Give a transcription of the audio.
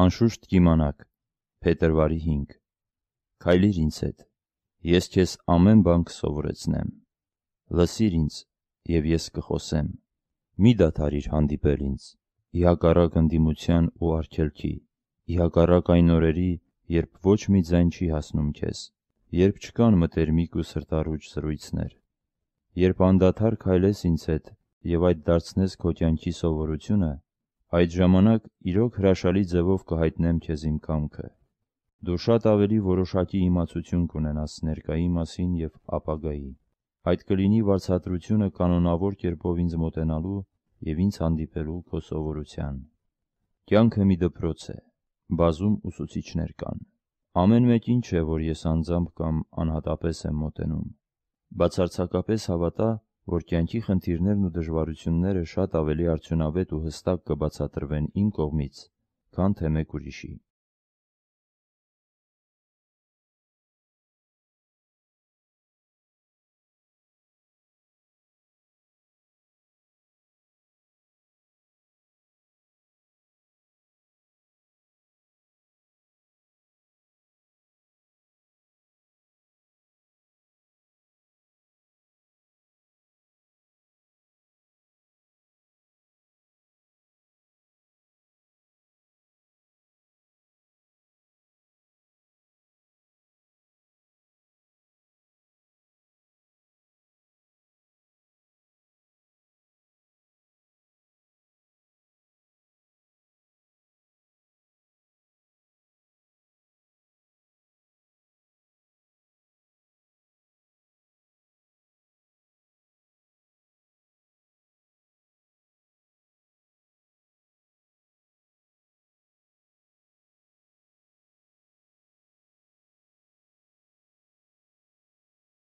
Անշուշտ կիմանաք, փետրվարի 5։ Քայլիր ինձ հետ։ Ես քեզ ամեն բան կսովորեցնեմ։ Լսիր ինձ, եւ ես կխոսեմ։ Մի դադարիր հանդիպել ինձ։ Իհակառակ ընդդիմության ու արգելքի, իհակառակ այն օրերի, երբ ոչ մի ձայն չի հասնում քեզ, երբ չկան մտերմիկ ու սրտառուչ զրույցներ։ Երբ անդադար քայլես ինձ հետ եւ այդ դարձնես քո կյանքի սովորությունը, Այդ ժամանակ իրոք հրաշալի ձևով կհայտնեմ քեզ իմ կամքը։ Դու շատ ավելի որոշակի իմացություն կունենաս ներկայի մասին եւ ապագայի։ Այդ կլինի վարչատրությունը կանոնավոր կերպով ինձ մոտենալու եւ ինձ հանդիպելու քո սովորության։ Կյանքը մի դպրոց է։ Բազում ուսուցիչներ կան։ Ամեն մեկին չէ, որ ես անձամբ կամ անհատապես եմ մոտենում։ Բացարձակապես հավատա, որ կյանքի խնդիրներն ու դժվարությունները շատ ավելի արդյունավետ ու հստակ կբացատրվեն իմ կողմից, քան թե մեկ ուրիշի։